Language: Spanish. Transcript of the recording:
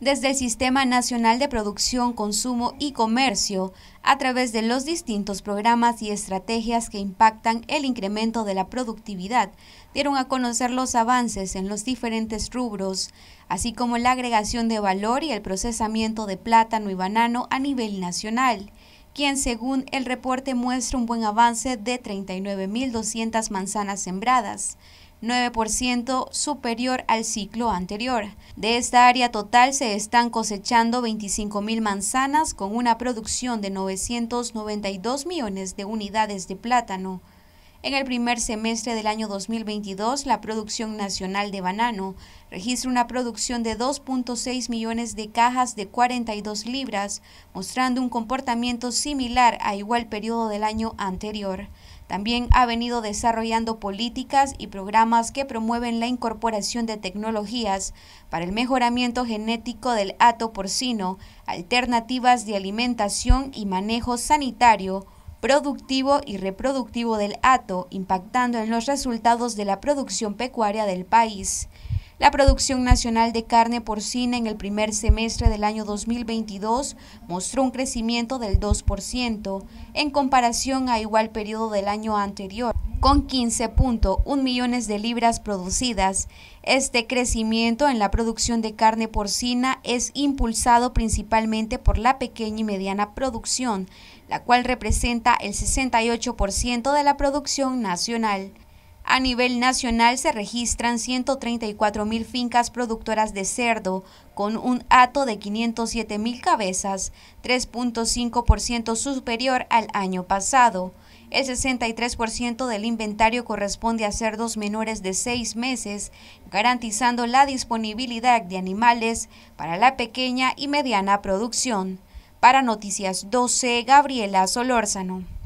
desde el Sistema Nacional de Producción, Consumo y Comercio a través de los distintos programas y estrategias que impactan el incremento de la productividad, dieron a conocer los avances en los diferentes rubros, así como la agregación de valor y el procesamiento de plátano y banano a nivel nacional quien según el reporte muestra un buen avance de 39.200 manzanas sembradas, 9% superior al ciclo anterior. De esta área total se están cosechando 25.000 manzanas con una producción de 992 millones de unidades de plátano. En el primer semestre del año 2022, la producción nacional de banano registra una producción de 2.6 millones de cajas de 42 libras, mostrando un comportamiento similar a igual periodo del año anterior. También ha venido desarrollando políticas y programas que promueven la incorporación de tecnologías para el mejoramiento genético del hato porcino, alternativas de alimentación y manejo sanitario, productivo y reproductivo del ATO, impactando en los resultados de la producción pecuaria del país. La producción nacional de carne porcina en el primer semestre del año 2022 mostró un crecimiento del 2% en comparación a igual periodo del año anterior con 15.1 millones de libras producidas. Este crecimiento en la producción de carne porcina es impulsado principalmente por la pequeña y mediana producción, la cual representa el 68% de la producción nacional. A nivel nacional se registran 134.000 fincas productoras de cerdo, con un hato de 507.000 cabezas, 3.5% superior al año pasado. El 63% del inventario corresponde a cerdos menores de seis meses, garantizando la disponibilidad de animales para la pequeña y mediana producción. Para Noticias 12, Gabriela Solórzano.